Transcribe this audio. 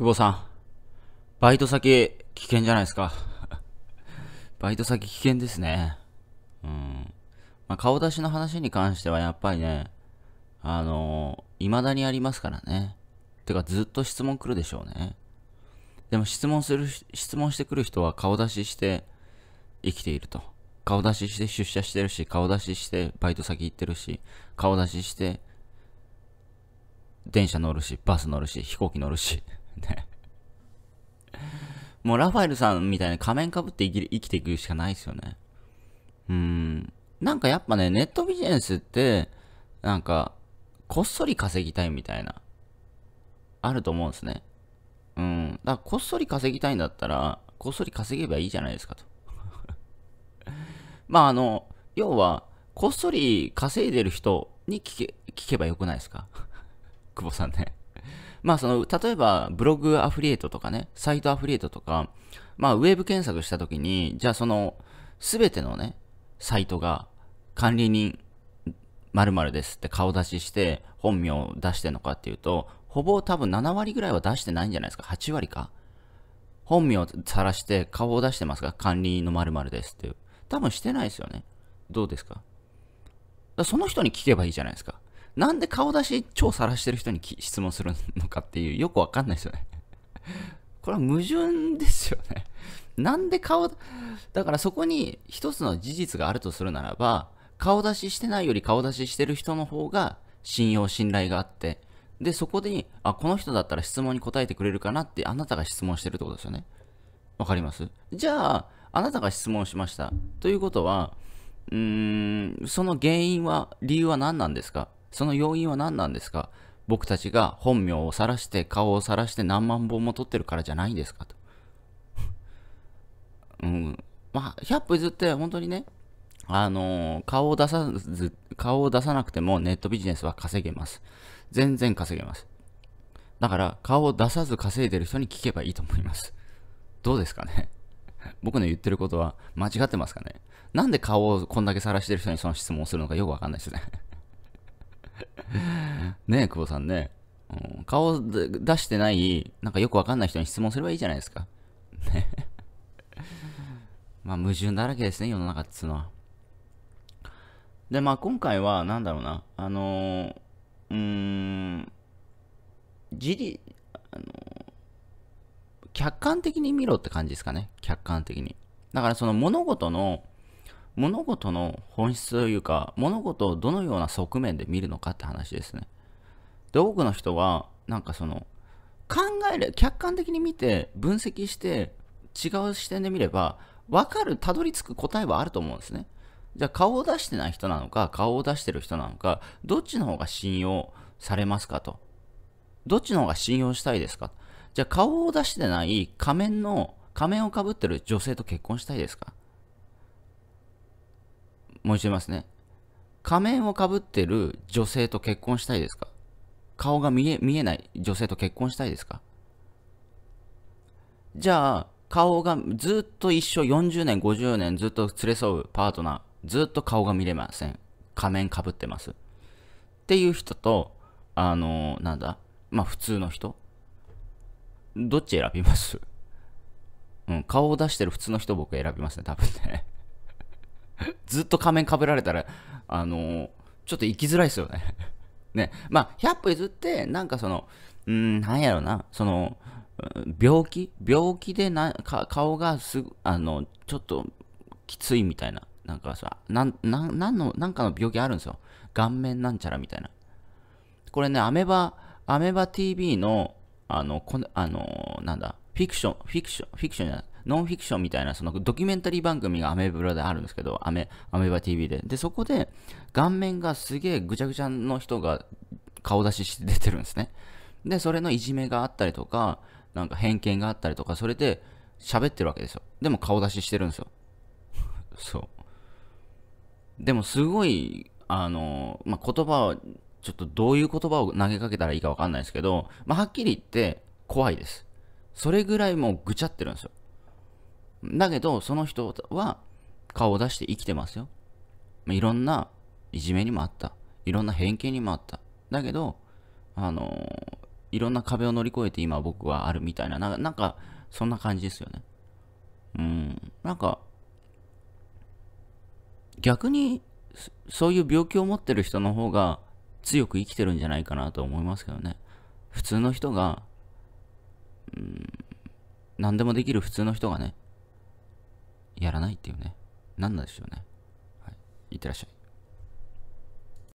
久保さん、バイト先危険じゃないですか。バイト先危険ですね。うん。まあ、顔出しの話に関してはやっぱりね、あのー、未だにありますからね。てかずっと質問来るでしょうね。でも質問する、質問してくる人は顔出しして生きていると。顔出しして出社してるし、顔出ししてバイト先行ってるし、顔出しして電車乗るし、バス乗るし、飛行機乗るし。ね もうラファエルさんみたいな仮面かぶって生き生きていくしかないですよね。うん。なんかやっぱね、ネットビジネスって、なんか、こっそり稼ぎたいみたいな、あると思うんですね。うん。だからこっそり稼ぎたいんだったら、こっそり稼げばいいじゃないですかと。まああの、要は、こっそり稼いでる人に聞け聞けばよくないですか 久保さんねまあその、例えばブログアフリエイトとかね、サイトアフリエイトとか、まあウェブ検索したときに、じゃあその、すべてのね、サイトが管理人まるですって顔出しして本名を出してるのかっていうと、ほぼ多分7割ぐらいは出してないんじゃないですか ?8 割か本名を晒して顔を出してますか管理人のまるですっていう。多分してないですよね。どうですかその人に聞けばいいじゃないですか。なんで顔出し超さらしてる人に質問するのかっていう、よくわかんないですよね。これは矛盾ですよね。なんで顔、だからそこに一つの事実があるとするならば、顔出ししてないより顔出ししてる人の方が信用、信頼があって、で、そこで、あ、この人だったら質問に答えてくれるかなってあなたが質問してるってことですよね。わかりますじゃあ、あなたが質問しました。ということは、うーん、その原因は、理由は何なんですかその要因は何なんですか僕たちが本名を晒して顔を晒して何万本も撮ってるからじゃないんですかと。うん。まあ、100歩譲って本当にね、あのー、顔を出さず、顔を出さなくてもネットビジネスは稼げます。全然稼げます。だから、顔を出さず稼いでる人に聞けばいいと思います。どうですかね 僕の言ってることは間違ってますかねなんで顔をこんだけ晒してる人にその質問をするのかよくわかんないですね ねえ、久保さんね。うん、顔出してない、なんかよくわかんない人に質問すればいいじゃないですか。ね まあ、矛盾だらけですね、世の中っつうのは。で、まあ、今回は、なんだろうな、あのー、うーん、自利、あのー、客観的に見ろって感じですかね、客観的に。だから、その物事の、物事の本質というか物事をどのような側面で見るのかって話ですねで多くの人はなんかその考える客観的に見て分析して違う視点で見れば分かるたどり着く答えはあると思うんですねじゃあ顔を出してない人なのか顔を出してる人なのかどっちの方が信用されますかとどっちの方が信用したいですかじゃあ顔を出してない仮面の仮面をかぶってる女性と結婚したいですかもう一度言いますね。仮面をかぶってる女性と結婚したいですか顔が見え、見えない女性と結婚したいですかじゃあ、顔がずっと一生40年、50年ずっと連れ添うパートナー、ずっと顔が見れません。仮面かぶってます。っていう人と、あのー、なんだ、まあ普通の人。どっち選びますうん、顔を出してる普通の人僕選びますね、多分ね。ずっと仮面かぶられたら、あのー、ちょっと生きづらいですよね。ね。まあ、100歩譲って、なんかその、うん、なんやろな、その、病気病気でな顔がすぐ、あの、ちょっときついみたいな。なんかさ、なん、なん、なんの、なんかの病気あるんですよ。顔面なんちゃらみたいな。これね、アメバ、アメバ TV の、あの、この、あの、なんだ、フィクション、フィクション、フィクションじゃない、ノンフィクションみたいな、そのドキュメンタリー番組がアメブラであるんですけど、アメ、アメバ TV で。で、そこで、顔面がすげえぐちゃぐちゃの人が顔出しして出てるんですね。で、それのいじめがあったりとか、なんか偏見があったりとか、それで喋ってるわけですよ。でも顔出ししてるんですよ。そう。でもすごい、あの、まあ、言葉は、ちょっとどういう言葉を投げかけたらいいかわかんないですけど、まあ、はっきり言って怖いです。それぐらいもうぐちゃってるんですよ。だけど、その人は顔を出して生きてますよ。いろんないじめにもあった。いろんな偏見にもあった。だけど、あのー、いろんな壁を乗り越えて今僕はあるみたいな、なんか、そんな感じですよね。うん。なんか、逆に、そういう病気を持ってる人の方が強く生きてるんじゃないかなと思いますけどね。普通の人が、うん、何でもできる普通の人がね、やらないっていうね、何なんでしょうね。はい。いってらっしゃい。